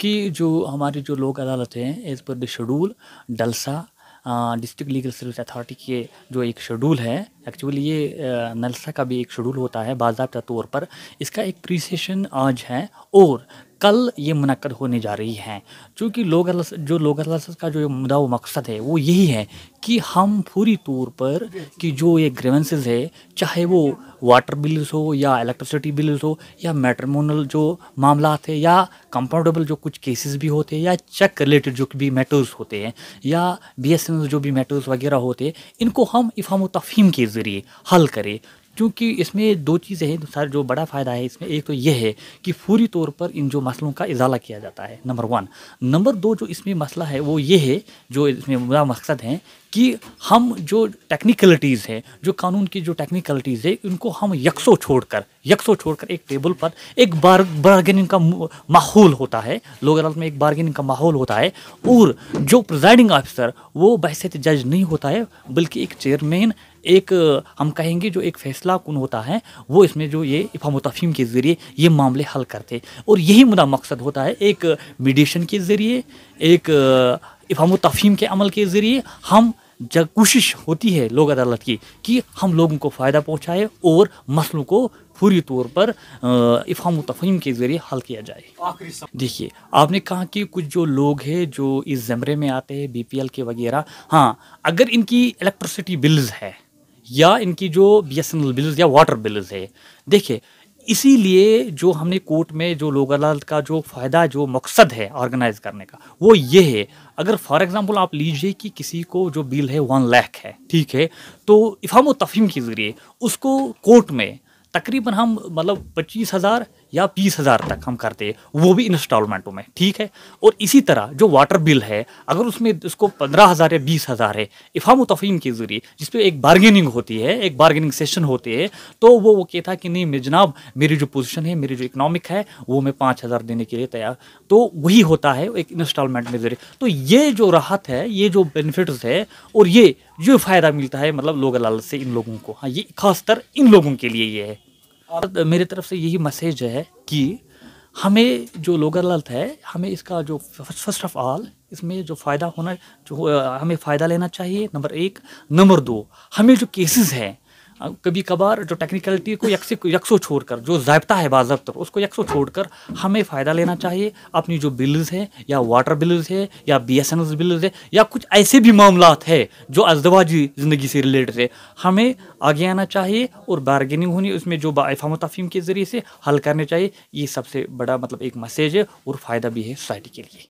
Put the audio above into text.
क्योंकि जो हमारी जो लोक अदालतें हैं as per the schedule DLSA district legal service authority के जो एक शेड्यूल है एक्चुअली ये नलसा का भी एक शेड्यूल होता है बाजाबा तौर पर इसका एक प्री सेशन आज है और कल ये मुनद होने जा रही है क्योंकि लोग जो लोग का जो मुद्दा व मकसद है वो यही है कि हम पूरी तौर पर कि जो ये ग्रेवेंसेज है चाहे वो वाटर बिल्स हो या इलेक्ट्रिसिटी बिल्स हो या मेट्रमोनल जो मामला है या कंफर्टेबल जो कुछ केसेस भी होते हैं या चेक रिलेटेड जो भी मैटर्स होते हैं या बी जो भी मैटर्स वगैरह होते हैं इनको हम इफ़ाम तफ़ीम के ज़रिए हल करे क्योंकि इसमें दो चीज़ें हैं सर जो बड़ा फ़ायदा है इसमें एक तो यह है कि पूरी तौर पर इन जो मसलों का इजाला किया जाता है नंबर वन नंबर दो जो इसमें मसला है वो ये है जो इसमें बड़ा मकसद है कि हम जो टेक्निकलिटीज़ हैं जो कानून की जो टेक्निकलिटीज़ है उनको हम यकसों छोड़कर यकसों छोड़कर एक टेबल पर एक बार बार्गेनिंग का माहौल होता है लोग अदालत में एक बार्गेनिंग का माहौल होता है और जो प्रिजाइडिंग ऑफिसर वो बहसीत जज नहीं होता है बल्कि एक चेयरमैन एक हम कहेंगे जो एक फैसला कन होता है वो इसमें जो ये इफाम तफीम के ज़रिए ये मामले हल करते और यही मुदा मकसद होता है एक मीडिएशन के ज़रिए एक इफाम तफीम के अमल के ज़रिए हम जब कोशिश होती है लोक अदालत की कि हम लोगों को फ़ायदा पहुंचाए और मसलों को पूरी तौर पर इफ़ाम तफहीम के ज़रिए हल किया जाए देखिए आपने कहा कि कुछ जो लोग हैं जो इस ज़मरे में आते हैं बी पी एल के वगैरह हाँ अगर इनकी इलेक्ट्रिसिटी बिल्स है या इनकी जो B S N L bills या वाटर बिल्स है देखिए इसीलिए जो हमने कोर्ट में जो लोक अदालत का जो फ़ायदा जो मकसद है ऑर्गेनाइज करने का वो ये है अगर फॉर एग्जांपल आप लीजिए कि किसी को जो बिल है वन लाख है ठीक है तो इफ़ाम तफहीम के ज़रिए उसको कोर्ट में तकरीबन हम मतलब पच्चीस हज़ार या बीस हज़ार तक हम करते वो भी इंस्टॉलमेंटों में ठीक है और इसी तरह जो वाटर बिल है अगर उसमें उसको पंद्रह हज़ार या बीस हज़ार है इफ़ाम तफ़ीम के ज़रिए जिस पर एक बार्गेनिंग होती है एक बार्गेनिंग सेशन होते हैं तो वो वो कहता कि नहीं मेरे जनाब मेरी जो पोजिशन है मेरी जो इकनॉमिक है वो मैं पाँच हज़ार देने के लिए तैयार तो वही होता है एक इंस्टॉलमेंट में ज़रिए तो ये जो राहत है ये जो बेनिफिट्स है और ये जो फ़ायदा मिलता है मतलब लोग लालच से इन लोगों को हाँ ये खासतर इन लोगों के लिए ये है और मेरी तरफ से यही मैसेज है कि हमें जो लोगर लल्थ है हमें इसका जो फर्स्ट ऑफ ऑल इसमें जो फ़ायदा होना जो हमें फ़ायदा लेना चाहिए नंबर एक नंबर दो हमें जो केसेस हैं कभी कभार जो टेक्निकलिटी को यकसे छोड़ कर जो जायबता है बाजबत उसको यकसो छोड़ कर हमें फ़ायदा लेना चाहिए अपनी जो बिल्स है या वाटर बिल्स है या B S N S bills है या कुछ ऐसे भी मामला है जो अजदवाजी ज़िंदगी से रिलेटेड है हमें आगे आना चाहिए और बारगेनिंग होनी उसमें जो बाफ़ाम तफीम के ज़रिए से हल करने चाहिए ये सबसे बड़ा मतलब एक मैसेज है और फ़ायदा भी है सोसाइटी के लिए